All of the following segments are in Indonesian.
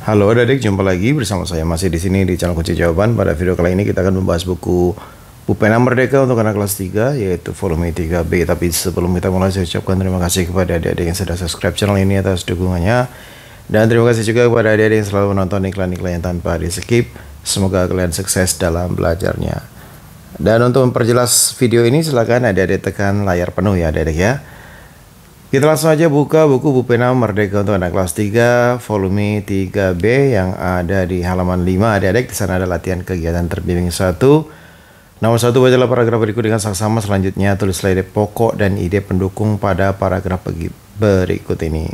Halo adik-adik, jumpa lagi bersama saya masih di sini di channel Kunci Jawaban. Pada video kali ini kita akan membahas buku Pupena Merdeka untuk anak kelas 3 yaitu volume 3B. Tapi sebelum kita mulai saya ucapkan terima kasih kepada adik-adik yang sudah subscribe channel ini atas dukungannya. Dan terima kasih juga kepada adik-adik yang selalu menonton iklan-iklan yang tanpa di skip. Semoga kalian sukses dalam belajarnya. Dan untuk memperjelas video ini silakan adik-adik tekan layar penuh ya adik-adik ya. Kita langsung aja buka buku Bupena Merdeka untuk anak kelas 3 volume 3B yang ada di halaman 5 adik-adik. Di sana ada latihan kegiatan terbimbing 1. Nomor 1 bacalah paragraf berikut dengan saksama. selanjutnya tulislah ide pokok dan ide pendukung pada paragraf berikut ini.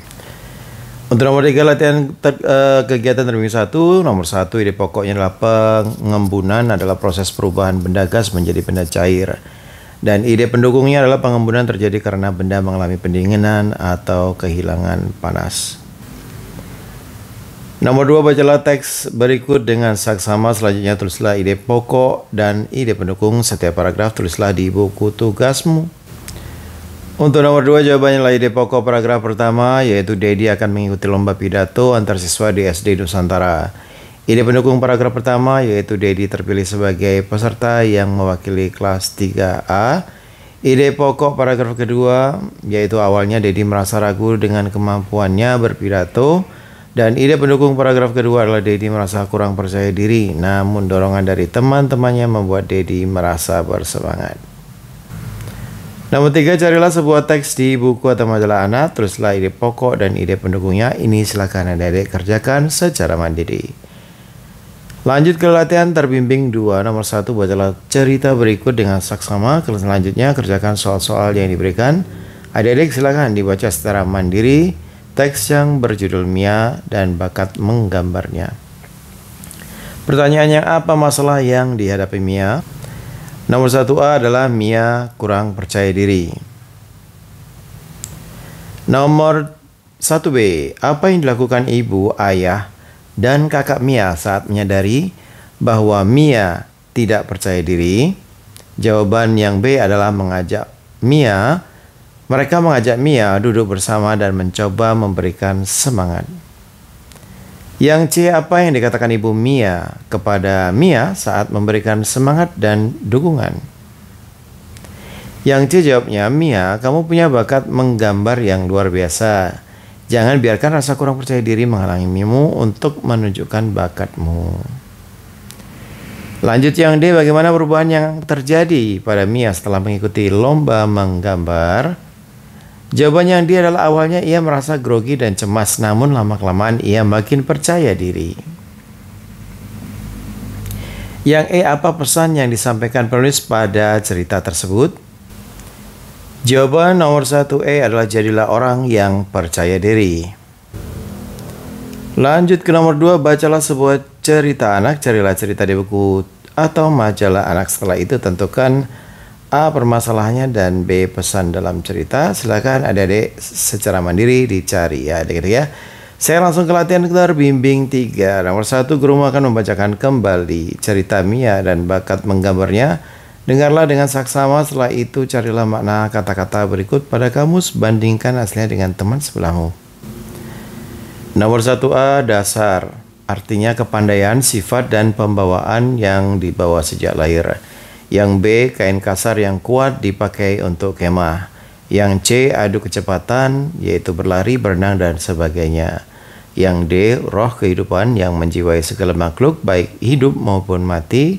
Untuk nomor 3 latihan ter, uh, kegiatan terbimbing 1, nomor 1 ide pokoknya adalah pengembunan adalah proses perubahan benda gas menjadi benda cair. Dan ide pendukungnya adalah pengembunan terjadi karena benda mengalami pendinginan atau kehilangan panas. Nomor dua bacalah teks berikut dengan saksama selanjutnya tulislah ide pokok dan ide pendukung setiap paragraf tulislah di buku tugasmu. Untuk nomor dua jawabannya adalah ide pokok paragraf pertama yaitu Dedi akan mengikuti lomba pidato antar siswa di SD Nusantara. Ide pendukung paragraf pertama yaitu Dedi terpilih sebagai peserta yang mewakili kelas 3A. Ide pokok paragraf kedua yaitu awalnya Dedi merasa ragu dengan kemampuannya berpidato dan ide pendukung paragraf kedua adalah Dedi merasa kurang percaya diri namun dorongan dari teman-temannya membuat Dedi merasa bersemangat. Nomor tiga, carilah sebuah teks di buku atau majalah anak, teruslah ide pokok dan ide pendukungnya. Ini silakan adik-adik kerjakan secara mandiri. Lanjut ke latihan terbimbing 2 nomor 1 bacalah cerita berikut dengan saksama. Selanjutnya kerjakan soal-soal yang diberikan. Adik-adik silahkan dibaca secara mandiri teks yang berjudul Mia dan bakat menggambarnya. Pertanyaannya apa masalah yang dihadapi Mia? Nomor 1A adalah Mia kurang percaya diri. Nomor 1B, apa yang dilakukan ibu, ayah, dan kakak Mia saat menyadari bahwa Mia tidak percaya diri? Jawaban yang B adalah mengajak Mia. Mereka mengajak Mia duduk bersama dan mencoba memberikan semangat. Yang C apa yang dikatakan Ibu Mia kepada Mia saat memberikan semangat dan dukungan? Yang C jawabnya, Mia, kamu punya bakat menggambar yang luar biasa. Jangan biarkan rasa kurang percaya diri menghalangi mimu untuk menunjukkan bakatmu. Lanjut yang D, bagaimana perubahan yang terjadi pada Mia setelah mengikuti lomba menggambar? Jawaban yang D adalah awalnya ia merasa grogi dan cemas, namun lama-kelamaan ia makin percaya diri. Yang E, apa pesan yang disampaikan penulis pada cerita tersebut? Jawaban nomor 1E adalah jadilah orang yang percaya diri. Lanjut ke nomor 2, bacalah sebuah cerita anak, carilah cerita di buku atau majalah anak setelah itu tentukan A permasalahannya dan B pesan dalam cerita. Silakan adik-adik secara mandiri dicari ya adik-adik ya. Saya langsung ke latihan gelar bimbing 3. Nomor 1 guru akan membacakan kembali cerita Mia dan bakat menggambarnya Dengarlah dengan saksama setelah itu carilah makna kata-kata berikut pada kamus bandingkan aslinya dengan teman sebelahmu. Nomor 1A dasar artinya kepandaian, sifat dan pembawaan yang dibawa sejak lahir. Yang B kain kasar yang kuat dipakai untuk kemah. Yang C adu kecepatan yaitu berlari, berenang dan sebagainya. Yang D roh kehidupan yang menjiwai segala makhluk baik hidup maupun mati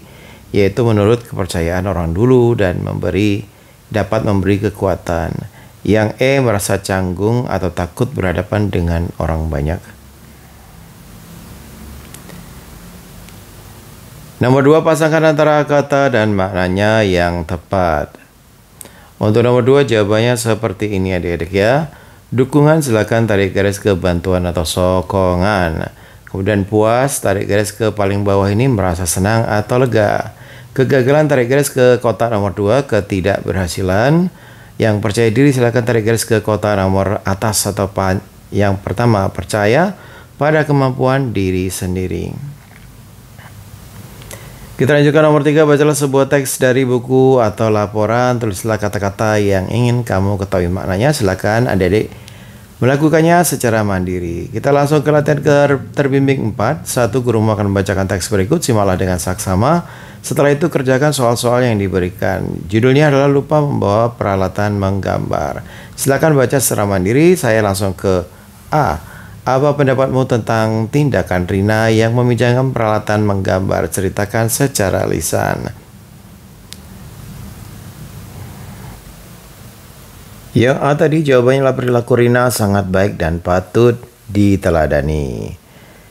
yaitu menurut kepercayaan orang dulu dan memberi dapat memberi kekuatan. Yang E merasa canggung atau takut berhadapan dengan orang banyak. Nomor dua, pasangkan antara kata dan maknanya yang tepat. Untuk nomor dua, jawabannya seperti ini adik-adik ya. Dukungan silakan tarik garis ke bantuan atau sokongan. Kemudian puas, tarik garis ke paling bawah ini merasa senang atau lega. Kegagalan tarik garis ke kotak nomor 2, ketidakberhasilan. Yang percaya diri silahkan tarik garis ke kotak nomor atas atau Yang pertama, percaya pada kemampuan diri sendiri. Kita lanjutkan nomor tiga, bacalah sebuah teks dari buku atau laporan, tulislah kata-kata yang ingin kamu ketahui maknanya. Silakan adik-adik Melakukannya secara mandiri. Kita langsung ke latihan ke terbimbing 4. Satu rumah akan membacakan teks berikut, simaklah dengan saksama. Setelah itu kerjakan soal-soal yang diberikan. Judulnya adalah lupa membawa peralatan menggambar. Silakan baca secara mandiri. Saya langsung ke A. Apa pendapatmu tentang tindakan Rina yang meminjamkan peralatan menggambar? Ceritakan secara lisan. Yang A ah, tadi jawabannya lah perilaku Rina sangat baik dan patut diteladani.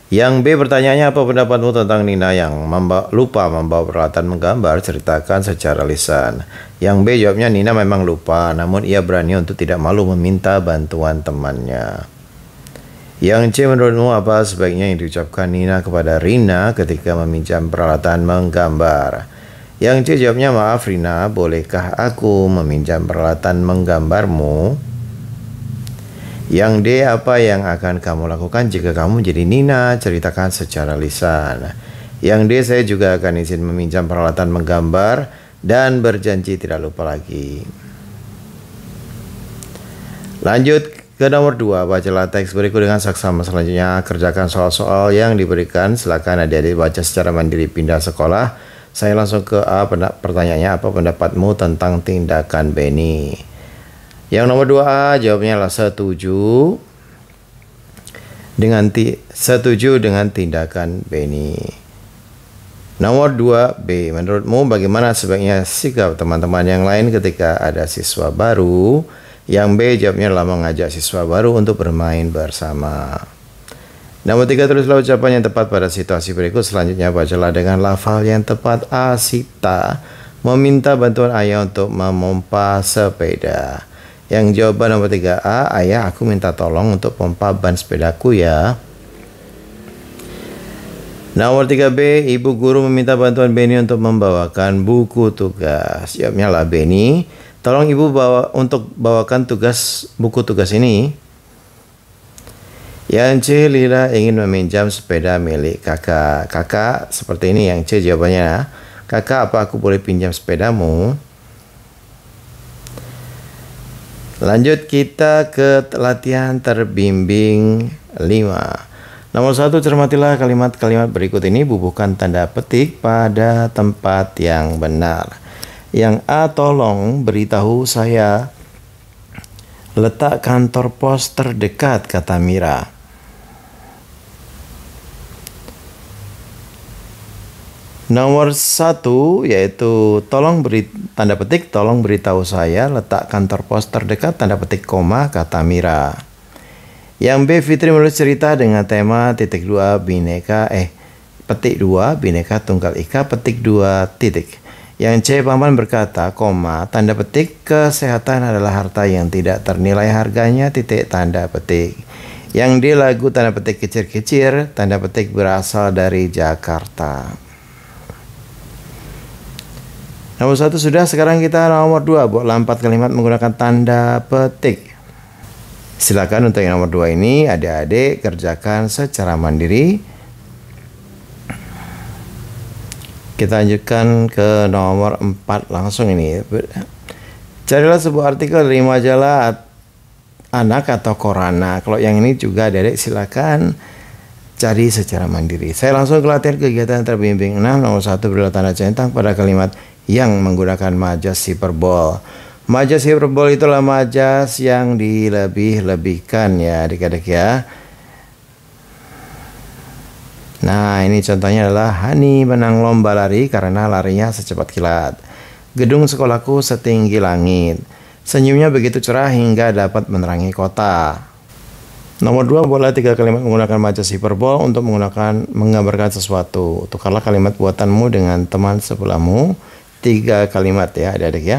Yang B pertanyaannya apa pendapatmu tentang Nina yang memba lupa membawa peralatan menggambar ceritakan secara lisan. Yang B jawabnya Nina memang lupa namun ia berani untuk tidak malu meminta bantuan temannya. Yang C menurutmu apa sebaiknya yang diucapkan Nina kepada Rina ketika meminjam peralatan menggambar? Yang C jawabnya maaf Rina, bolehkah aku meminjam peralatan menggambarmu? Yang D apa yang akan kamu lakukan jika kamu jadi Nina? Ceritakan secara lisan. Yang D saya juga akan izin meminjam peralatan menggambar dan berjanji tidak lupa lagi. Lanjut ke nomor 2, bacalah teks berikut dengan saksama selanjutnya. Kerjakan soal-soal yang diberikan. Silakan adik-adik baca secara mandiri pindah sekolah saya langsung ke ah, A, pertanyaannya apa pendapatmu tentang tindakan Benny? Yang nomor 2A ah, jawabnya adalah setuju dengan ti setuju dengan tindakan Benny. Nomor 2B, menurutmu bagaimana sebaiknya sikap teman-teman yang lain ketika ada siswa baru? Yang B jawabnya adalah mengajak siswa baru untuk bermain bersama. Nomor tiga teruslah ucapan yang tepat pada situasi berikut. Selanjutnya bacalah dengan lafal yang tepat. Asita meminta bantuan ayah untuk memompa sepeda. Yang jawaban nomor tiga a ayah aku minta tolong untuk pompa ban sepedaku ya. Nomor tiga b ibu guru meminta bantuan Benny untuk membawakan buku tugas. Jawabnya lah Benny, tolong ibu bawa untuk bawakan tugas buku tugas ini yang C Lila ingin meminjam sepeda milik kakak. Kakak seperti ini yang C jawabannya. Kakak apa aku boleh pinjam sepedamu? Lanjut kita ke latihan terbimbing 5. Nomor satu cermatilah kalimat-kalimat berikut ini bubuhkan tanda petik pada tempat yang benar. Yang A tolong beritahu saya letak kantor pos terdekat kata Mira. Nomor satu yaitu tolong beri tanda petik, tolong beritahu saya letak kantor pos terdekat tanda petik koma kata Mira. Yang B Fitri menulis cerita dengan tema titik dua bineka eh petik dua bineka tunggal ika petik dua titik. Yang C Paman berkata koma tanda petik kesehatan adalah harta yang tidak ternilai harganya titik tanda petik. Yang D lagu tanda petik kecil-kecil tanda petik berasal dari Jakarta. Nomor satu sudah, sekarang kita nomor dua. Buat lampat kalimat menggunakan tanda petik. Silakan untuk yang nomor dua ini adik-adik kerjakan secara mandiri. Kita lanjutkan ke nomor empat langsung ini. Ya, Carilah sebuah artikel dari majalah anak atau korana. Kalau yang ini juga adik-adik silakan cari secara mandiri. Saya langsung ke latihan kegiatan terbimbing Nah, nomor satu berilah tanda centang pada kalimat yang menggunakan majas hiperbol. Majas hiperbol itulah majas yang dilebih-lebihkan ya adik-adik ya. Nah ini contohnya adalah Hani menang lomba lari karena larinya secepat kilat. Gedung sekolahku setinggi langit. Senyumnya begitu cerah hingga dapat menerangi kota. Nomor dua bola tiga kalimat menggunakan majas hiperbol untuk menggunakan menggambarkan sesuatu. Tukarlah kalimat buatanmu dengan teman sebelahmu tiga kalimat ya adik-adik ya.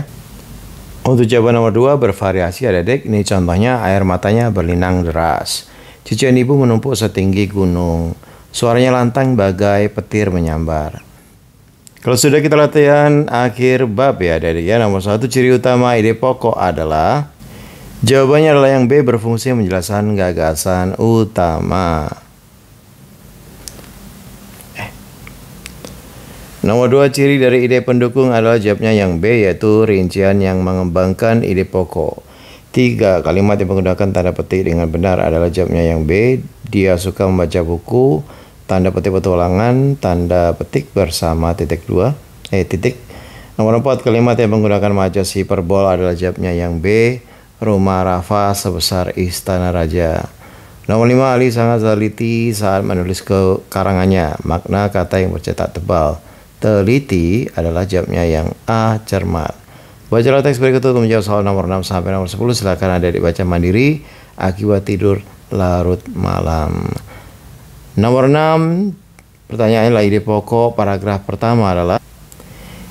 Untuk jawaban nomor dua bervariasi adik-adik. Ini contohnya air matanya berlinang deras. Cucian ibu menumpuk setinggi gunung. Suaranya lantang bagai petir menyambar. Kalau sudah kita latihan akhir bab ya adik-adik ya. Nomor satu ciri utama ide pokok adalah Jawabannya adalah yang B berfungsi menjelaskan gagasan utama. Nomor dua ciri dari ide pendukung adalah jawabnya yang B yaitu rincian yang mengembangkan ide pokok. Tiga kalimat yang menggunakan tanda petik dengan benar adalah jawabnya yang B. Dia suka membaca buku, tanda petik petualangan, tanda petik bersama titik dua, eh titik. Nomor empat kalimat yang menggunakan majas hiperbol adalah jawabnya yang B. Rumah Rafa sebesar istana raja. Nomor lima Ali sangat teliti saat menulis ke karangannya, makna kata yang bercetak tebal teliti adalah jawabnya yang A cermat. Bacalah teks berikut untuk menjawab soal nomor 6 sampai nomor 10 silakan Anda dibaca mandiri akibat tidur larut malam. Nomor 6 pertanyaan lagi di pokok paragraf pertama adalah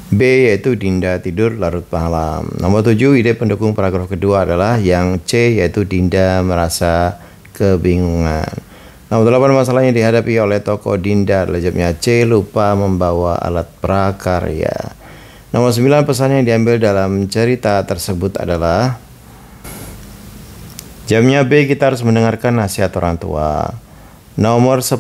B yaitu Dinda tidur larut malam. Nomor 7 ide pendukung paragraf kedua adalah yang C yaitu Dinda merasa kebingungan. Nah, delapan masalah yang dihadapi oleh toko Dinda lejapnya C lupa membawa alat prakarya. Nomor 9 pesan yang diambil dalam cerita tersebut adalah Jamnya B kita harus mendengarkan nasihat orang tua. Nomor 10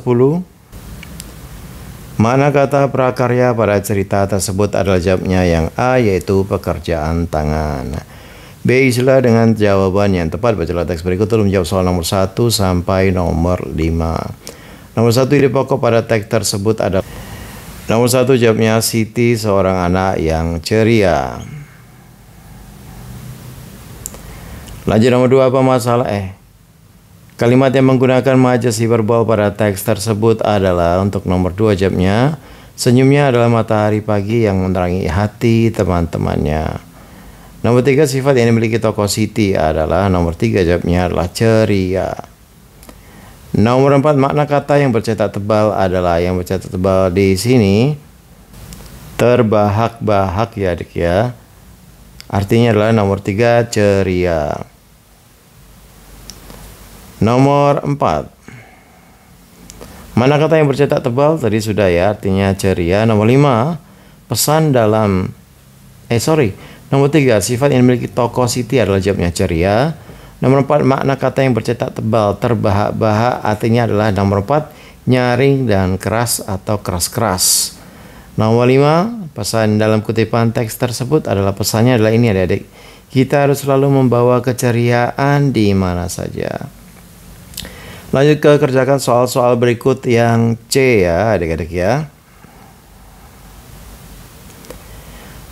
Mana kata prakarya pada cerita tersebut adalah jamnya yang A yaitu pekerjaan tangan. B. Isilah dengan jawaban yang tepat bacalah teks berikut untuk menjawab soal nomor 1 sampai nomor 5. Nomor 1 ide pokok pada teks tersebut adalah. Nomor 1 jawabnya Siti seorang anak yang ceria. Lanjut nomor 2 apa masalah eh Kalimat yang menggunakan majas hiperbol pada teks tersebut adalah untuk nomor 2 jawabnya Senyumnya adalah matahari pagi yang menerangi hati teman-temannya. Nomor tiga sifat yang dimiliki tokoh Siti adalah nomor tiga jawabnya adalah ceria. Nomor empat makna kata yang bercetak tebal adalah yang bercetak tebal di sini terbahak-bahak ya adik ya. Artinya adalah nomor tiga ceria. Nomor empat Mana kata yang bercetak tebal tadi sudah ya artinya ceria. Nomor lima Pesan dalam eh sorry Nomor tiga, sifat yang memiliki tokoh siti adalah jawabnya ceria. Nomor empat, makna kata yang bercetak tebal, terbahak-bahak, artinya adalah nomor empat, nyaring dan keras atau keras-keras. Nomor lima, pesan dalam kutipan teks tersebut adalah pesannya adalah ini adik-adik. Kita harus selalu membawa keceriaan di mana saja. Lanjut ke kerjakan soal-soal berikut yang C ya adik-adik ya.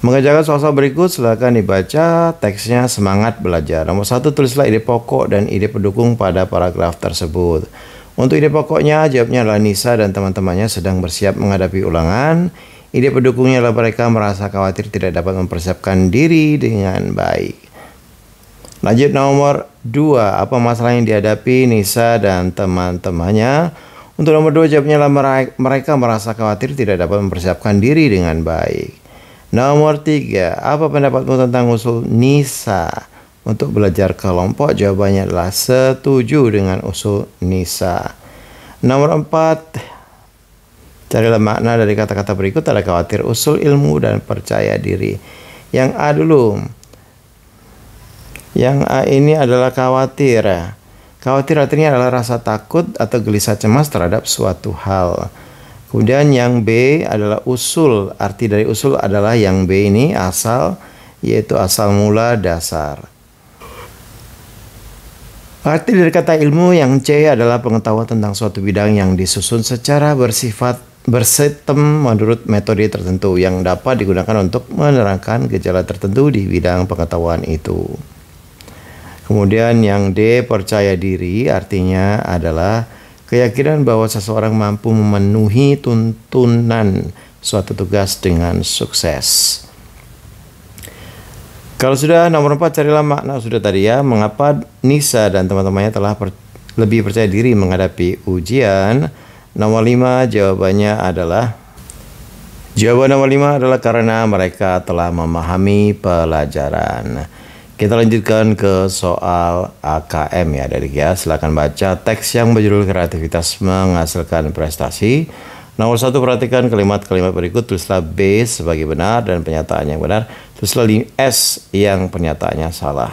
Mengerjakan soal-soal berikut silakan dibaca teksnya semangat belajar. Nomor satu tulislah ide pokok dan ide pendukung pada paragraf tersebut. Untuk ide pokoknya jawabnya adalah Nisa dan teman-temannya sedang bersiap menghadapi ulangan. Ide pendukungnya adalah mereka merasa khawatir tidak dapat mempersiapkan diri dengan baik. Lanjut nomor 2, apa masalah yang dihadapi Nisa dan teman-temannya? Untuk nomor 2 jawabnya adalah mereka merasa khawatir tidak dapat mempersiapkan diri dengan baik. Nomor tiga, apa pendapatmu tentang usul Nisa? Untuk belajar kelompok jawabannya adalah setuju dengan usul Nisa. Nomor empat, carilah makna dari kata-kata berikut adalah khawatir usul ilmu dan percaya diri. Yang A dulu. Yang A ini adalah khawatir. Khawatir artinya adalah rasa takut atau gelisah cemas terhadap suatu hal. Kemudian yang B adalah usul. Arti dari usul adalah yang B ini asal yaitu asal mula dasar. Arti dari kata ilmu yang C adalah pengetahuan tentang suatu bidang yang disusun secara bersifat bersistem menurut metode tertentu yang dapat digunakan untuk menerangkan gejala tertentu di bidang pengetahuan itu. Kemudian yang D percaya diri artinya adalah Keyakinan bahwa seseorang mampu memenuhi tuntunan suatu tugas dengan sukses. Kalau sudah nomor empat carilah makna sudah tadi ya mengapa Nisa dan teman-temannya telah per, lebih percaya diri menghadapi ujian. Nomor lima jawabannya adalah Jawaban nomor lima adalah karena mereka telah memahami pelajaran. Kita lanjutkan ke soal AKM ya dari ya. Silahkan baca teks yang berjudul kreativitas menghasilkan prestasi. Nomor satu perhatikan kalimat-kalimat berikut tulislah B sebagai benar dan pernyataannya yang benar. Tulislah S yang pernyataannya salah.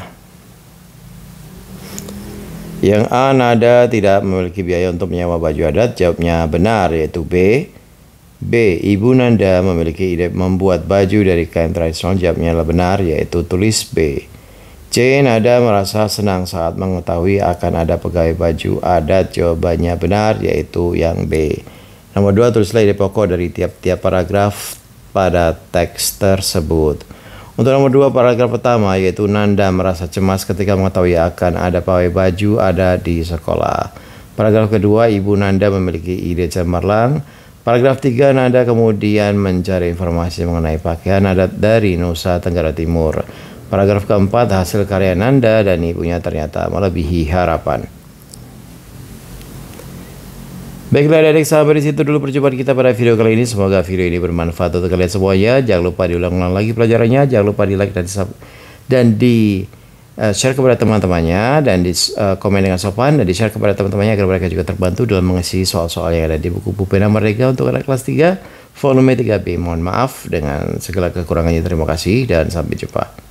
Yang A nada tidak memiliki biaya untuk menyewa baju adat. Jawabnya benar yaitu B. B. Ibu Nanda memiliki ide membuat baju dari kain tradisional. Jawabnya adalah benar yaitu tulis B. C. ada merasa senang saat mengetahui akan ada pegawai baju adat. Jawabannya benar, yaitu yang B. Nomor 2, tulislah ide pokok dari tiap-tiap paragraf pada teks tersebut. Untuk nomor 2, paragraf pertama, yaitu Nanda merasa cemas ketika mengetahui akan ada pegawai baju ada di sekolah. Paragraf kedua, Ibu Nanda memiliki ide cemerlang. Paragraf 3, Nanda kemudian mencari informasi mengenai pakaian adat dari Nusa Tenggara Timur. Paragraf keempat, hasil karya Nanda dan ibunya ternyata melebihi harapan. Baiklah adik-adik sahabat di situ dulu perjumpaan kita pada video kali ini. Semoga video ini bermanfaat untuk kalian semuanya. Jangan lupa diulang-ulang lagi pelajarannya. Jangan lupa di like dan di, dan di uh, share kepada teman-temannya dan di uh, komen dengan sopan dan di share kepada teman-temannya agar mereka juga terbantu dalam mengisi soal-soal yang ada di buku Pupena Merdeka untuk anak kelas 3 volume 3B. Mohon maaf dengan segala kekurangannya. Terima kasih dan sampai jumpa.